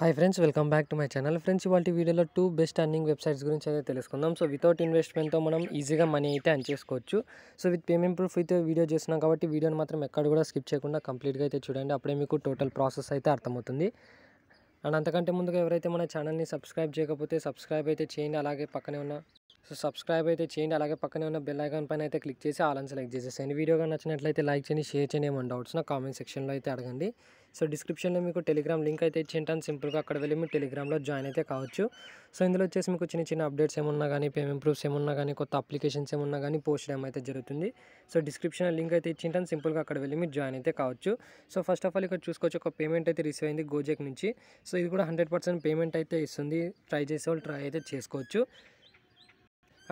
hi friends welcome back to my channel friends ఇవాళ వీడియోలో two best earning websites గురించి అయితే తెలుసుకుందాం సో వితౌట్ ఇన్వెస్ట్మెంట్తో మనం ఈజీగా మనీ అయితే అన్ చేసుకోవచ్చు సో విత్ పేమెంట్ ప్రూఫ్ అయితే వీడియో చేసినాం కాబట్టి వీడియోని మాత్రం ఎక్కడ కూడా స్కిప్ చేయకుండా కంప్లీట్గా అయితే చూడండి అప్పుడే మీకు టోటల్ ప్రాసెస్ అయితే అర్థమవుతుంది అండ్ అంతకంటే ముందుగా ఎవరైతే మన ఛానల్ని సబ్స్క్రైబ్ చేయకపోతే సబ్స్క్రైబ్ అయితే చేయండి అలాగే పక్కనే ఉన్న సో సబ్స్క్రైబ్ అయితే చేయండి అలాగే పక్కనే ఉన్న బెల్ ఐకాన్ పైన అయితే క్లిక్ చేసి ఆలన్ సెలెక్ట్ చేసేసాను వీడియో కానీ నచ్చినట్లయితే లైక్ చేయండి షేర్ చేయండి ఏమైనా డౌట్స్ నా కామెంట్ సెక్షన్లో అయితే అడగండి సో డిస్క్రిప్షన్లో మీకు టెలిగ్రామ్ లింక్ అయితే ఇచ్చింటాను సింపుల్గా అక్కడ వెళ్ళి మీరు టెలిగ్రామ్లో జాయిన్ అయితే కావచ్చు సో ఇందులో వచ్చేసి మీకు చిన్న చిన్న అప్డేట్స్ ఏమన్నా కానీ పేమెంట్ ప్రూఫ్స్ ఏమన్నా కానీ కొత్త అప్లికేషన్స్ ఏమన్నా కానీ పోస్ట్ చేయడం అయితే జరుగుతుంది సో డిస్క్రిప్షన్ లింక్ అయితే ఇచ్చింటాను సింపుల్గా అక్కడ వెళ్ళి మీరు జాయిన్ అయితే కావచ్చు సో ఫస్ట్ ఆఫ్ ఆల్ ఇక్కడ చూసుకోవచ్చు ఒక పేమెంట్ అయితే రిసీవ్ అయింది గోజెక్ నుంచి సో ఇది కూడా హండ్రెడ్ పేమెంట్ అయితే ఇస్తుంది ట్రై చేసే వాళ్ళు ట్రై అయితే చేసుకోవచ్చు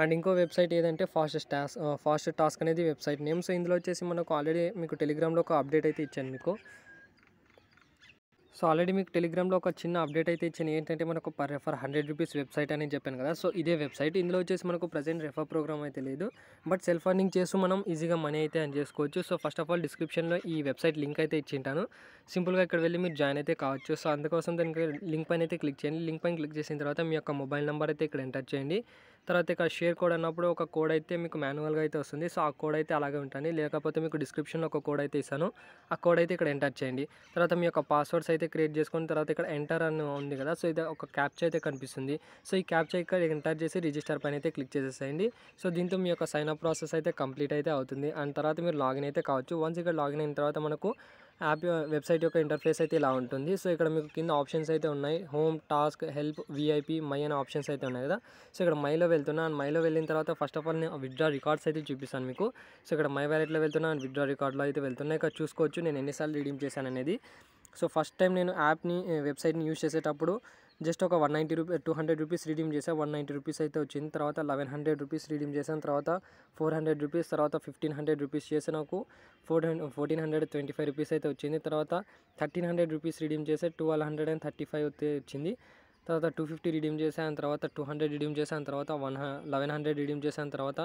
అండ్ ఇంకో వెబ్సైట్ ఏదంటే ఫాస్ట్ టాస్ ఫాస్ట్ టాస్క్ అనేది వెబ్సైట్ నేమ్ సో ఇందులో వచ్చేసి మనకు ఆల్రెడీ మీకు టెలిగ్రామ్లో ఒక అప్డేట్ అయితే ఇచ్చాను మీకు సో ఆల్రెడీ మీకు టెలిగ్రామ్లో ఒక చిన్న అప్డేట్ అయితే ఇచ్చాను ఏంటంటే మనకు per refer hundred rupees website అని చెప్పాను కదా సో ఇదే వెబ్సైట్ ఇందులో వచ్చేసి మనకు ప్రజెంట్ రెఫర్ ప్రోగ్రామ్ అయితే లేదు బట్ సెల్ఫ్ అర్నింగ్ చేస్తూ మనం ఈజీగా మనీ అయితే అని చేసుకోవచ్చు సో ఫస్ట్ ఆఫ్ ఆల్ డిస్క్రిప్షన్లో ఈ వెబ్సైట్ లింక్ అయితే ఇచ్చింటాను సింపుల్గా ఇక్కడ వెళ్ళి మీరు జాయిన్ అయితే కావచ్చు సో అందుకోసం దానికి లింక్ పైన అయితే క్లిక్ చేయండి లింక్ పైన క్లిక్ చేసిన తర్వాత మీ యొక్క మొబైల్ నెంబర్ అయితే ఇక్కడ ఎంటర్ చేయండి తర్వాత ఇక్కడ షేర్ కోడ్ అన్నప్పుడు ఒక కోడ్ అయితే మీకు మాన్యువల్గా అయితే వస్తుంది సో ఆ కోడ్ అయితే అలాగే ఉంటుంది లేకపోతే మీకు డిస్క్రిప్షన్లో ఒక కోడ్ అయితే ఇస్తాను ఆ కోడ్ అయితే ఇక్కడ ఎంటర్ చేయండి తర్వాత మీ యొక్క పాస్వర్డ్స్ అయితే క్రియేట్ చేసుకున్న తర్వాత ఇక్కడ ఎంటర్ అని ఉంది కదా సో ఇది ఒక క్యాప్చర్ అయితే కనిపిస్తుంది సో ఈ క్యాప్చర్ ఇక్కడ ఎంటర్ చేసి రిజిస్టర్ పైన అయితే క్లిక్ చేసేసేయండి సో దీంతో మీ యొక్క సైన్ ప్రాసెస్ అయితే కంప్లీట్ అయితే అవుతుంది అండ్ తర్వాత మీరు లాగిన్ అయితే కావచ్చు వన్స్ ఇక్కడ లాగిన్ అయిన తర్వాత మనకు యాప్ వెబ్సైట్ యొక్క ఇంటర్ఫేస్ అయితే ఇలా ఉంటుంది సో ఇక్కడ మీకు కింద ఆప్షన్స్ అయితే ఉన్నాయి home task help VIP my అనే ఆప్షన్స్ అయితే ఉన్నాయి కదా సో ఇక్కడ మైలో వెళ్తున్నాను మైలో వెళ్ళిన తర్వాత ఫస్ట్ ఆఫ్ ఆల్ నేను విత్డ్రా రికార్డ్స్ అయితే చూపిస్తాను మీకు సో ఇక్కడ మై వ్యాలెట్లో వెళ్తున్నాను విత్డ్రా రికార్డ్లో అయితే వెళ్తున్నాయి ఇక్కడ చూసుకోవచ్చు నేను ఎన్నిసార్లు రిడీమ్ చేశాను అనేది సో ఫస్ట్ టైం నేను యాప్ని వెబ్సైట్ని యూజ్ చేసేటప్పుడు జస్ట్ ఒక one ninety rupee two hundred rupees redeem చేసా వన్ నైంటీ రూపీస్ అయితే వచ్చింది తర్వాత లెవెన్ హండ్రెడ్ రూపీస్ రీడీమ్ చేశాను తర్వాత ఫోర్ హండ్రెడ్ రూపీస్ తర్వాత ఫిఫ్టీన్ హండ్రెడ్ రూపీస్ చేసే నాకు four hundred fourteen hundred twenty five rupees అయితే వచ్చింది తర్వాత థర్టీన్ హండ్రెడ్ రూపీస్ రీడీమ్ చేసే twelve hundred and thirty five అయితే వచ్చింది తర్వాత టూ ఫిఫ్టీ రీడీమ్ చేశాను తర్వాత టూ హండ్రెడ్ రీడీమ్ చేశాను తర్వాత వన్ లెవెన్ హండ్రెడ్ రీడీమ్ చేశాను తర్వాత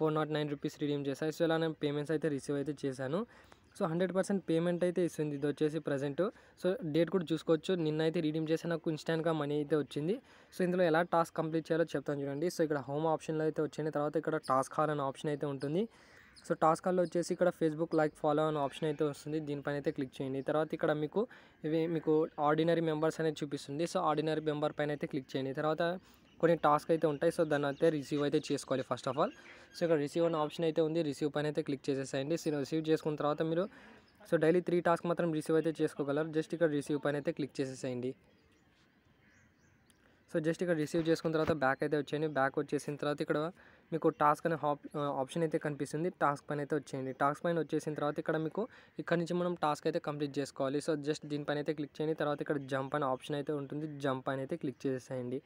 four naught nine rupees redeem చేశాను సో ఇలా నేను పేమెంట్స్ అయితే రిసీవ్ అయితే చేశాను సో హండ్రెడ్ పర్సెంట్ పేమెంట్ అయితే ఇస్తుంది ఇది వచ్చేసి ప్రజెంట్ సో డేట్ కూడా చూసుకోవచ్చు నిన్నైతే రీడీమ్ చేసి నాకు ఇన్స్టాంట్గా మనీ అయితే వచ్చింది సో ఇందులో ఎలా టాస్క్ కంప్లీట్ చేయాలో చెప్తాను చూడండి సో ఇక్కడ హోమ్ ఆప్షన్లో అయితే వచ్చింది తర్వాత ఇక్కడ టాస్క్ హాల్ అనే ఆప్షన్ అయితే ఉంటుంది సో టాస్క్ హాల్లో వచ్చేసి ఇక్కడ ఫేస్బుక్ లైక్ ఫాలో అనే ఆప్షన్ అయితే వస్తుంది దీనిపైన అయితే క్లిక్ చేయండి తర్వాత ఇక్కడ మీకు ఇవి మీకు ఆర్డినరీ మెంబర్స్ అనేది చూపిస్తుంది సో ఆర్డినరీ మెంబర్ పైన అయితే క్లిక్ చేయండి తర్వాత కొన్ని టాస్క్ అయితే ఉంటాయి సో దాన్ని అయితే రిసీవ్ అయితే చేసుకోవాలి ఫస్ట్ ఆఫ్ ఆల్ సో ఇక్కడ రిసీవ్ అనే ఆప్షన్ అయితే ఉంది రిసీవ్ పైన అయితే క్లిక్ చేసేసేయండి సో రిసీవ్ చేసుకున్న తర్వాత మీరు సో డైలీ త్రీ టాస్క్ మాత్రం రిసీవ్ అయితే చేసుకోగలరు జస్ట్ ఇక్కడ రిసీవ్ పైన అయితే క్లిక్ చేసేసేయండి సో జస్ట్ ఇక్కడ రిసీవ్ చేసుకున్న తర్వాత బ్యాక్ అయితే వచ్చేయండి బ్యాక్ వచ్చేసిన తర్వాత ఇక్కడ మీకు టాస్క్ అనే ఆప్షన్ అయితే కనిపిస్తుంది టాస్క్ పైన అయితే వచ్చేయండి టాస్క్ పైన వచ్చేసిన తర్వాత ఇక్కడ మీకు ఇక్కడ నుంచి మనం టాస్క్ అయితే కంప్లీట్ చేసుకోవాలి సో జస్ట్ దీనిపైన అయితే క్లిక్ చేయండి తర్వాత ఇక్కడ జంప్ అనే ఆప్షన్ అయితే ఉంటుంది జంప్ పైన అయితే క్లిక్ చేసేసేయండి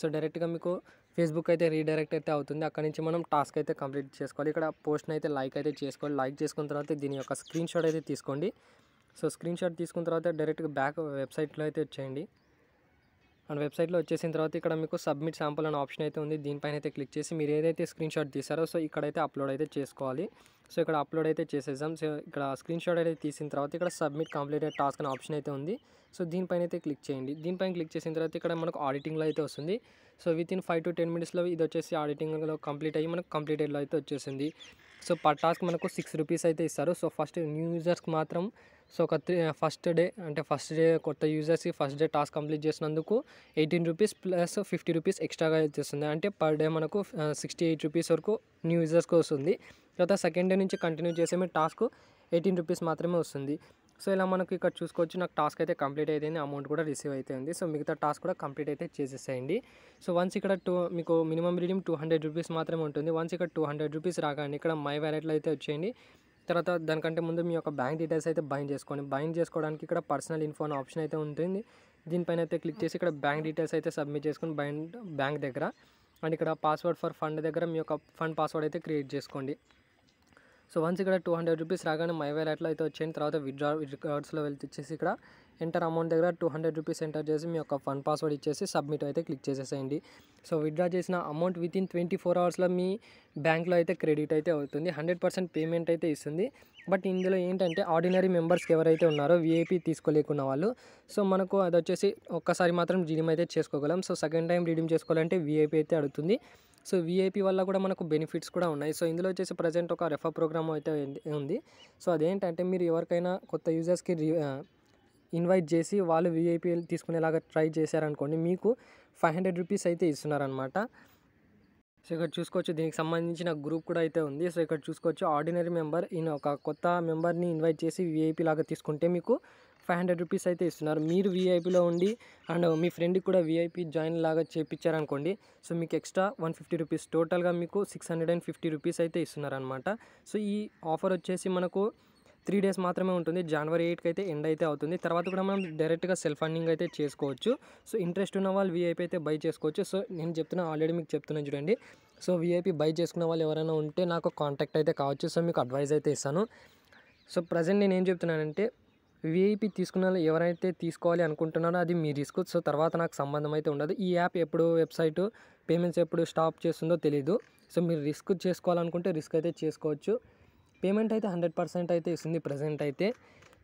సో డైరెక్ట్గా మీకు ఫేస్బుక్ అయితే రీడైరెక్ట్ అయితే అవుతుంది అక్కడ నుంచి మనం టాస్క్ అయితే కంప్లీట్ చేసుకోవాలి ఇక్కడ పోస్ట్ని అయితే లైక్ అయితే చేసుకోవాలి లైక్ చేసుకున్న తర్వాత దీని యొక్క స్క్రీన్ షాట్ అయితే తీసుకోండి సో స్క్రీన్ షాట్ తీసుకున్న తర్వాత డైరెక్ట్గా బ్యాక్ వెబ్సైట్లో అయితే వచ్చేయండి మన వెబ్సైట్లో వచ్చేసిన తర్వాత ఇక్కడ మీకు సబ్మిట్ శాంపుల్ అనే ఆప్షన్ అయితే ఉంది దీనిపైన అయితే క్లిక్ చేసి మీరు ఏదైతే స్క్రీన్ షాట్ తీసారో సో ఇక్కడైతే అప్లోడ్ అయితే చేసుకోవాలి సో ఇక్కడ అప్లోడ్ అయితే చేసేసాం సో ఇక్కడ స్క్రీన్ షాట్ అయితే తీసిన తర్వాత ఇక్కడ సబ్మిట్ కంప్లీట్ టాస్క్ అనే ఆప్షన్ అయితే ఉంది సో దీనిపైన అయితే క్లిక్ చేయండి దీనిపైన క్లిక్ చేసిన తర్వాత ఇక్కడ మనకు ఆడిటింగ్లో అయితే వస్తుంది so within five to ten మినిట్స్లో ఇది వచ్చేసి ఆడిటింగ్లో కంప్లీట్ అయ్యి మనకు కంప్లీటెడ్లో అయితే వచ్చేసింది సో పర్ టాస్క్ మనకు సిక్స్ రూపీస్ అయితే ఇస్తారు సో ఫస్ట్ న్యూ యూజర్స్కి మాత్రం సో ఒక త్రీ ఫస్ట్ డే అంటే ఫస్ట్ డే కొత్త యూజర్స్కి ఫస్ట్ డే టాస్క్ కంప్లీట్ చేసినందుకు eighteen rupees plus fifty rupees ఎక్స్ట్రాగా చేస్తుంది అంటే పర్ డే మనకు సిక్స్టీ ఎయిట్ రూపీస్ వరకు న్యూ యూజర్స్కి వస్తుంది తర్వాత సెకండ్ డే నుంచి కంటిన్యూ చేసే మీ టాస్క్ ఎయిటీన్ రూపీస్ మాత్రమే వస్తుంది సో ఇలా మనకు ఇక్కడ చూసుకోవచ్చు నాకు టాస్క్ అయితే కంప్లీట్ అయితే అమౌంట్ కూడా రిసీవ్ ఉంది సో మిగతా టాస్క్ కూడా కంప్లీట్ అయితే చేసేసేయండి సో వన్స్ ఇక్కడ టూ మీకు minimum reading two hundred rupees మాత్రమే ఉంటుంది వన్స్ ఇక్కడ టూ హండ్రెడ్ రూపీస్ రాగానే ఇక్కడ మై వ్యాలెట్లో అయితే వచ్చేయండి తర్వాత దానికంటే ముందు మీ యొక్క బ్యాంక్ డీటెయిల్స్ అయితే బైన్ చేసుకోండి బైన్ చేసుకోవడానికి ఇక్కడ పర్సనల్ ఇన్ఫో అనే ఆప్షన్ అయితే ఉంటుంది దీనిపైన అయితే క్లిక్ చేసి ఇక్కడ బ్యాంక్ డీటెయిల్స్ అయితే సబ్మిట్ చేసుకుని బైన్ బ్యాంక్ దగ్గర అండ్ ఇక్కడ పాస్వర్డ్ ఫర్ ఫండ్ దగ్గర మీ యొక్క ఫండ్ పాస్వర్డ్ అయితే క్రియేట్ చేసుకోండి సో వన్స్ ఇక్కడ టూ హండ్రెడ్ రూపీస్ రాగానే మై వైల్ అయితే వచ్చేయండి తర్వాత విడ్రా కార్డ్స్లో వెళ్తే వచ్చేసి ఇక్కడ ఎంటర్ అమౌంట్ దగ్గర టూ హండ్రెడ్ రూపీస్ ఎంటర్ చేసి మీ యొక్క ఫన్ పాస్వర్డ్ ఇచ్చేసి సబ్మిట్ అయితే క్లిక్ చేసేసేయండి సో విత్డ్రా చేసిన amount within twenty four అవర్స్లో మీ బ్యాంక్లో అయితే క్రెడిట్ అయితే అవుతుంది హండ్రెడ్ పర్సెంట్ పేమెంట్ అయితే ఇస్తుంది బట్ ఇందులో ఏంటంటే ఆర్డినరీ మెంబర్స్కి ఎవరైతే ఉన్నారో విఐపీ తీసుకోలేకున్న వాళ్ళు సో మనకు అది వచ్చేసి ఒక్కసారి మాత్రం రిడీమ్ అయితే చేసుకోగలం సో సెకండ్ టైం రిడీమ్ చేసుకోవాలంటే విఐపీ అయితే అడుగుతుంది సో వీఐపీ వల్ల కూడా మనకు బెనిఫిట్స్ కూడా ఉన్నాయి సో ఇందులో వచ్చేసి ప్రజెంట్ ఒక రెఫర్ ప్రోగ్రామ్ అయితే ఉంది సో అదేంటంటే మీరు ఎవరికైనా కొత్త యూజర్స్కి ఇన్వైట్ చేసి వాళ్ళు వీఐపీ తీసుకునేలాగా ట్రై చేశారనుకోండి మీకు ఫైవ్ హండ్రెడ్ రూపీస్ అయితే ఇస్తున్నారనమాట సో ఇక్కడ చూసుకోవచ్చు దీనికి సంబంధించిన గ్రూప్ కూడా అయితే ఉంది సో ఇక్కడ చూసుకోవచ్చు ఆర్డినరీ మెంబర్ ఈయన ఒక కొత్త మెంబర్ని ఇన్వైట్ చేసి వీఐపీ లాగా తీసుకుంటే మీకు ఫైవ్ హండ్రెడ్ రూపీస్ అయితే ఇస్తున్నారు మీరు వీఐపీలో ఉండి అండ్ మీ ఫ్రెండ్కి కూడా వీఐపీ జాయిన్ లాగా చేయించారనుకోండి సో మీకు ఎక్స్ట్రా వన్ ఫిఫ్టీ రూపీస్ టోటల్గా మీకు six hundred and fifty rupees అయితే ఇస్తున్నారనమాట సో ఈ ఆఫర్ వచ్చేసి మనకు త్రీ డేస్ మాత్రమే ఉంటుంది జనవరి ఎయిట్కి అయితే ఎండ్ అయితే అవుతుంది తర్వాత కూడా మనం డైరెక్ట్గా సెల్ఫ్ ఫండింగ్ అయితే చేసుకోవచ్చు సో ఇంట్రెస్ట్ ఉన్న వాళ్ళు వీఐపీ అయితే బై చేసుకోవచ్చు సో నేను చెప్తున్నా ఆల్రెడీ మీకు చెప్తున్నాను చూడండి సో వీఐపీ బై చేసుకున్న వాళ్ళు ఎవరైనా ఉంటే నాకు కాంటాక్ట్ అయితే కావచ్చు సో మీకు అడ్వైజ్ అయితే ఇస్తాను సో ప్రజెంట్ నేను ఏం చెప్తున్నానంటే వీఐపీ తీసుకున్న ఎవరైతే తీసుకోవాలి అనుకుంటున్నారో అది మీ రిస్క్ సో తర్వాత నాకు సంబంధం అయితే ఉండదు ఈ యాప్ ఎప్పుడు వెబ్సైట్ పేమెంట్స్ ఎప్పుడు స్టాప్ చేస్తుందో తెలీదు సో మీరు రిస్క్ చేసుకోవాలనుకుంటే రిస్క్ అయితే చేసుకోవచ్చు పేమెంట్ అయితే హండ్రెడ్ పర్సెంట్ అయితే ఇస్తుంది ప్రజెంట్ అయితే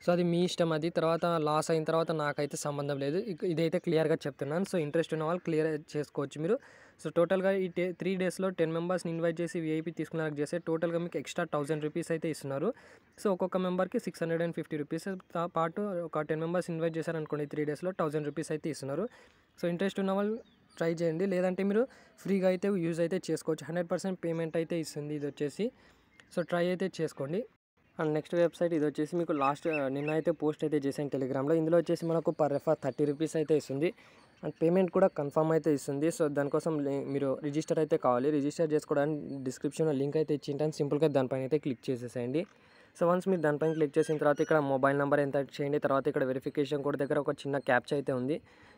సో అది మీ ఇష్టం అది తర్వాత లాస్ అయిన తర్వాత నాకైతే సంబంధం లేదు ఇదైతే క్లియర్గా చెప్తున్నాను సో ఇంట్రెస్ట్ ఉన్న వాళ్ళు క్లియర్ చేసుకోవచ్చు మీరు సో టోటల్గా ఈ టే త్రీ డేస్లో టెన్ మెంబర్స్ని ఇన్వైట్ చేసి విఐపీ తీసుకున్నాక చేస్తే టోటల్గా మీకు ఎక్స్ట్రా థౌసండ్ రూపీస్ అయితే ఇస్తున్నారు సో ఒక్కొక్క మెంబర్కి six hundred and fifty rupees పాటు ఒక టెన్ మెంబర్స్ ఇన్వైట్ చేశారనుకోండి త్రీ డేస్లో థౌసండ్ రూపీస్ అయితే ఇస్తున్నారు సో ఇంట్రెస్ట్ ఉన్న వాళ్ళు ట్రై చేయండి లేదంటే మీరు ఫ్రీగా అయితే యూజ్ అయితే చేసుకోవచ్చు హండ్రెడ్ పర్సెంట్ పేమెంట్ అయితే ఇస్తుంది ఇది వచ్చేసి సో ట్రై అయితే చేసుకోండి అండ్ నెక్స్ట్ వెబ్సైట్ ఇది వచ్చేసి మీకు లాస్ట్ నిన్న అయితే పోస్ట్ అయితే చేశాను టెలిగ్రామ్లో ఇందులో వచ్చేసి మనకు పర్ రెఫర్ థర్టీ రూపీస్ అయితే ఇస్తుంది అండ్ పేమెంట్ కూడా కన్ఫర్మ్ అయితే ఇస్తుంది సో దానికోసం మీరు రిజిస్టర్ అయితే కావాలి రిజిస్టర్ చేసుకోవడానికి డిస్క్రిప్షన్లో లింక్ అయితే ఇచ్చింటాను సింపుల్గా దానిపైన అయితే క్లిక్ చేసేసేయండి సో వన్స్ మీరు దానిపైన క్లిక్ చేసిన తర్వాత ఇక్కడ మొబైల్ నెంబర్ ఎంటర్ చేయండి తర్వాత ఇక్కడ వెరిఫికేషన్ కోడ్ దగ్గర ఒక చిన్న క్యాప్చ అయితే ఉంది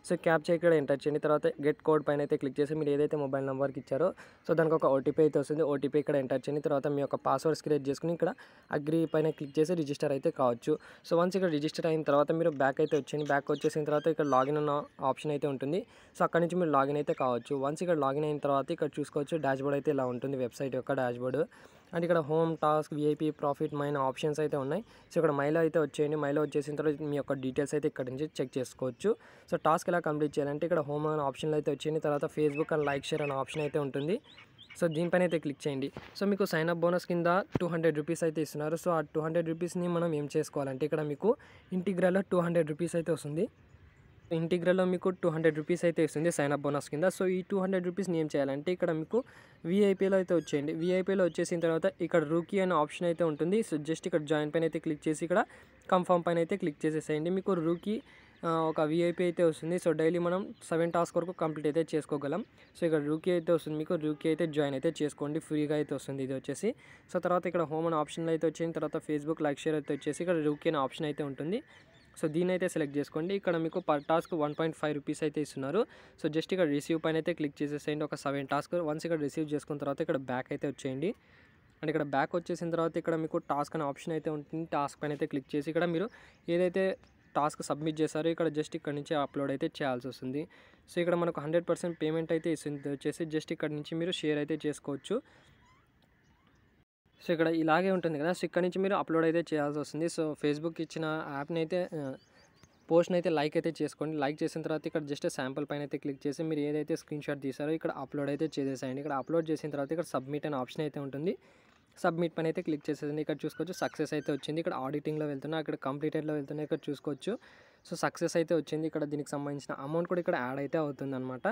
సో క్యాప్చ ఇక్కడ ఎంటర్ చేయండి తర్వాత గెట్ కోడ్ పైన అయితే క్లిక్ చేసి మీరు ఏదైతే మొబైల్ నెంబర్కి ఇచ్చారో సో దానికి ఒక ఓటీపీ అయితే వస్తుంది ఓటీపీ ఇక్కడ ఎంటర్ చేయండి తర్వాత మీ యొక్క పాస్వర్డ్స్ క్రియేట్ చేసుకుని ఇక్కడ అగ్రి పైన క్లిక్ చేసి రిజిస్టర్ అయితే కావచ్చు సో వన్స్ ఇక్కడ రిజిస్టర్ అయిన తర్వాత మీరు బ్యాక్ అయితే వచ్చింది బ్యాక్ వచ్చేసిన తర్వాత ఇక్కడ లాగిన్ అన్న ఆప్షన్ అయితే ఉంటుంది సో అక్కడ నుంచి మీరు లాగిన్ అయితే కావచ్చు వన్స్ ఇక్కడ లాగిన్ అయిన తర్వాత ఇక్కడ చూసుకోవచ్చు డాష్బోర్డ్ అయితే ఇలా ఉంటుంది వెబ్సైట్ యొక్క డాష్బోర్డ్ అండ్ ఇక్కడ హోమ్ టాస్క్ విఐపీ ప్రాఫిట్ మైన ఆప్షన్స్ అయితే ఉన్నాయి సో ఇక్కడ మైలో అయితే వచ్చేయండి మైలో వచ్చేసిన తర్వాత మీ యొక్క డీటెయిల్స్ అయితే ఇక్కడ నుంచి చెక్ చేసుకోవచ్చు సో టాస్క్ ఎలా కంప్లీట్ చేయాలంటే ఇక్కడ హోమ్ అనే ఆప్షన్లు అయితే వచ్చేయండి తర్వాత ఫేస్బుక్ అండ్ లైక్ షేర్ అనే ఆప్షన్ అయితే ఉంటుంది సో దీనిపైన అయితే క్లిక్ చేయండి సో మీకు సైన్ బోనస్ కింద టూ హండ్రెడ్ రూపీస్ అయితే ఇస్తున్నారు సో ఆ టూ హండ్రెడ్ రూపీస్ని మనం ఏం చేసుకోవాలంటే ఇక్కడ మీకు ఇంటిగ్రల్లో టూ హండ్రెడ్ రూపీస్ అయితే వస్తుంది ఇంటిగ్రల్లో మీకు టూ హండ్రెడ్ రూపీస్ అయితే ఇస్తుంది సైన్ అప్ బోనస్ కింద సో ఈ టూ హండ్రెడ్ రూపీస్ ఏం చేయాలంటే ఇక్కడ మీకు వీఐపీలో అయితే వచ్చేయండి వీఐపీలో వచ్చేసిన తర్వాత ఇక్కడ రూకీ అనే ఆప్షన్ అయితే ఉంటుంది సో జస్ట్ ఇక్కడ జాయిన్ పైన అయితే క్లిక్ చేసి ఇక్కడ కన్ఫామ్ పైన అయితే క్లిక్ చేసేసేయండి మీకు రూకీ ఒక వీఐపీ అయితే వస్తుంది సో డైలీ మనం సెవెన్ టాస్క్ వరకు కంప్లీట్ అయితే చేసుకోగలం సో ఇక్కడ రూకీ అయితే వస్తుంది మీకు రూకీ అయితే జాయిన్ అయితే చేసుకోండి ఫ్రీగా అయితే వస్తుంది ఇది వచ్చేసి సో తర్వాత ఇక్కడ హోమ్ అనే ఆప్షన్లో అయితే వచ్చిన తర్వాత ఫేస్బుక్ లైక్ షేర్ అయితే వచ్చేసి ఇక్కడ రూకీ అనే ఆప్షన్ అయితే ఉంటుంది సో దీని అయితే సెలెక్ట్ చేసుకోండి ఇక్కడ మీకు per task one point five rupees అయితే ఇస్తున్నారు సో జస్ట్ ఇక్కడ రిసీవ్ పైన అయితే క్లిక్ చేసేసేయండి ఒక సెవెన్ టాస్క్ వన్స్ ఇక్కడ రిసీవ్ చేసుకున్న తర్వాత ఇక్కడ బ్యాక్ అయితే వచ్చేయండి అండ్ ఇక్కడ బ్యాక్ వచ్చేసిన తర్వాత ఇక్కడ మీకు టాస్క్ అనే ఆప్షన్ అయితే ఉంటుంది టాస్క్ పైన అయితే క్లిక్ చేసి ఇక్కడ మీరు ఏదైతే టాస్క్ సబ్మిట్ చేశారో ఇక్కడ జస్ట్ ఇక్కడ నుంచి అప్లోడ్ అయితే చేయాల్సి వస్తుంది సో ఇక్కడ మనకు హండ్రెడ్ పేమెంట్ అయితే ఇస్తుంది వచ్చేసి జస్ట్ ఇక్కడ నుంచి మీరు షేర్ అయితే చేసుకోవచ్చు సో ఇక్కడ ఇలాగే ఉంటుంది కదా సో ఇక్కడ నుంచి మీరు అప్లోడ్ అయితే చేయాల్సి వస్తుంది సో ఫేస్బుక్ ఇచ్చిన యాప్ని అయితే పోస్ట్ని అయితే లైక్ అయితే చేసుకోండి లైక్ చేసిన తర్వాత ఇక్కడ జస్ట్ శాంపుల్ పైన అయితే క్లిక్ చేసి మీరు ఏదైతే స్క్రీన్ షాట్ తీసారో ఇక్కడ అప్లోడ్ అయితే చేసేసేయండి ఇక్కడ అప్లోడ్ చేసిన తర్వాత ఇక్కడ సబ్మిట్ అనే ఆప్షన్ అయితే ఉంటుంది సబ్మిట్ పైన అయితే క్లిక్ చేసేసింది ఇక్కడ చూసుకోవచ్చు సక్సెస్ అయితే వచ్చింది ఇక్కడ ఆడిటింగ్లో వెళ్తున్నా ఇక్కడ కంప్లీటెడ్లో వెళ్తున్నా ఇక్కడ చూసుకోవచ్చు సో సక్సెస్ అయితే వచ్చింది ఇక్కడ దీనికి సంబంధించిన అమౌంట్ కూడా ఇక్కడ యాడ్ అయితే అవుతుంది అనమాట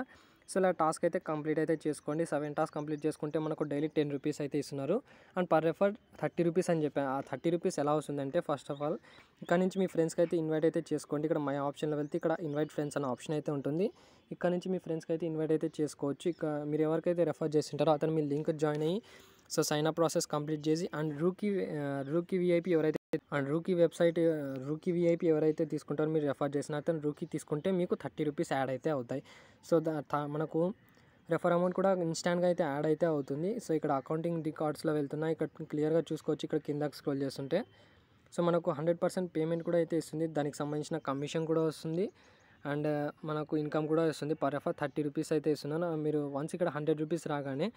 సో ఇలా టాస్క్ అయితే కంప్లీట్ అయితే చేసుకోండి సెవెన్ టాస్క్ కంప్లీట్ చేసుకుంటే మనకు డైలీ టెన్ రూపీస్ అయితే ఇస్తున్నారు and per refer thirty rupees అని చెప్పాను ఆ థర్టీ రూపీస్ ఎలా వస్తుందంటే ఫస్ట్ ఆఫ్ ఆల్ ఇక్కడ నుంచి మీ ఫ్రెండ్స్కి అయితే ఇన్వైట్ అయితే చేసుకోండి ఇక్కడ మై ఆప్షన్లో వెళ్తే ఇక్కడ ఇన్వైట్ ఫ్రెండ్స్ అనే ఆప్షన్ అయితే ఉంటుంది ఇక్కడ నుంచి మీ ఫ్రెండ్స్కి అయితే ఇన్వైట్ అయితే చేసుకోవచ్చు ఇక మీరు ఎవరికైతే రెఫర్ చేస్తుంటారో అతను మీ లింక్ జాయిన్ అయ్యి సో సైన్అప్ ప్రాసెస్ కంప్లీట్ చేసి అండ్ రూకీ రూకీ వీఐపీ ఎవరైతే and rookie website rookie VIP ఎవరైతే తీసుకుంటారో మీరు రెఫర్ చేసిన అతను రూకీ తీసుకుంటే మీకు థర్టీ రూపీస్ యాడ్ అయితే అవుతాయి సో దా మనకు రెఫర్ అమౌంట్ కూడా ఇన్స్టాంట్గా అయితే యాడ్ అయితే అవుతుంది సో ఇక్కడ అకౌంటింగ్ రికార్డ్స్లో వెళ్తున్నా ఇక్కడ క్లియర్గా చూసుకోవచ్చు ఇక్కడ కిందకి స్క్రోల్ చేస్తుంటే సో మనకు హండ్రెడ్ పర్సెంట్ పేమెంట్ కూడా అయితే ఇస్తుంది దానికి సంబంధించిన కమిషన్ కూడా వస్తుంది అండ్ మనకు ఇన్కమ్ కూడా వస్తుంది పర్ ఎఫర్ థర్టీ రూపీస్ అయితే ఇస్తున్నాను మీరు వన్స్ ఇక్కడ హండ్రెడ్ రూపీస్ రాగానే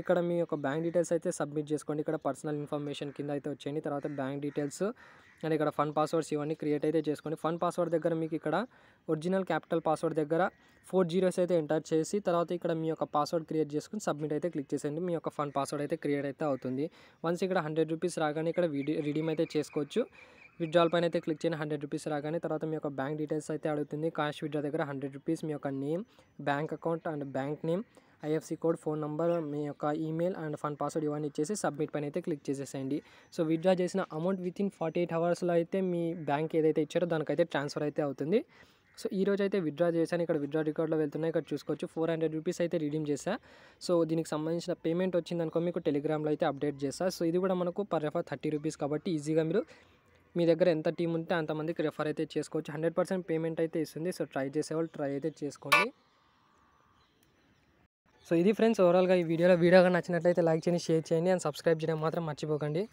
ఇక్కడ మీ యొక్క బ్యాంక్ డీటెయిల్స్ అయితే సబ్మిట్ చేసుకోండి ఇక్కడ పర్సనల్ ఇన్ఫర్మేషన్ కింద అయితే వచ్చేయండి తర్వాత బ్యాంక్ డీటెయిల్స్ అండ్ ఇక్కడ ఫండ్ పాస్వర్డ్స్ ఇవన్నీ క్రియేట్ అయితే చేసుకోండి ఫండ్ పాస్వర్డ్ దగ్గర మీకు ఇక్కడ ఒరిజినల్ క్యాపిటల్ పాస్వర్డ్ దగ్గర ఫోర్ జీరోస్ అయితే ఎంటర్ చేసి తర్వాత ఇక్కడ మీ యొక్క పాస్వర్డ్ క్రియేట్ చేసుకుని సబ్మిట్ అయితే క్లిక్ చేసేయండి మీ యొక్క ఫండ్ పాస్వర్డ్ అయితే క్రియేట్ అయితే అవుతుంది వన్స్ ఇక్కడ హండ్రెడ్ రూపీస్ రాగానే ఇక్కడ వీడియో రిడీమ్ అయితే చేసుకోవచ్చు విత్డ్రాల్ పైన అయితే క్లిక్ చేయండి హండ్రెడ్ రూపీస్ రాగానే తర్వాత మీ యొక్క బ్యాంక్ డీటెయిల్స్ అయితే అడుగుతుంది క్యాష్ విత్డ్రా దగ్గర హండ్రెడ్ రూపీస్ మీ యొక్క name bank account and bank name IFSC code phone number మీ యొక్క ఈమెయిల్ అండ్ ఫండ్ పాస్వర్డ్ ఇవన్నీ ఇచ్చేసి సబ్మిట్ పైన అయితే క్లిక్ చేసేసేయండి సో విత్డ్రా చేసిన amount within forty eight అవర్స్లో అయితే మీ బ్యాంక్ ఏదైతే ఇచ్చారో దానికైతే ట్రాన్స్ఫర్ అయితే అవుతుంది సో ఈ రోజు అయితే విత్డ్రా చేశాను ఇక్కడ విత్డ్రా రికార్డ్లో వెళ్తున్నాయి ఇక్కడ చూసుకోవచ్చు ఫోర్ హండ్రెడ్ రూపీస్ అయితే రిడీమ్ చేశా సో దీనికి సంబంధించిన పేమెంట్ వచ్చిందనుకో మీకు టెలిగ్రామ్లో అయితే అప్డేట్ చేస్తా సో ఇది కూడా మనకు పర్ రెఫర్ థర్టీ రూపీస్ కాబట్టి ఈజీగా మీరు మీ దగ్గర ఎంత టీం ఉంటే అంతమందికి రెఫర్ అయితే చేసుకోవచ్చు హండ్రెడ్ పర్సెంట్ పేమెంట్ అయితే ఇస్తుంది సో ట్రై చేసేవాళ్ళు ట్రై అయితే చేసుకోండి సో ఇది ఫ్రెండ్స్ ఓవరాల్గా ఈ వీడియోలో వీడియోగా నచ్చినట్లయితే లైక్ చేయండి షేర్ చేయండి అండ్ సబ్స్క్రైబ్ చేయడం మాత్రం మర్చిపోకండి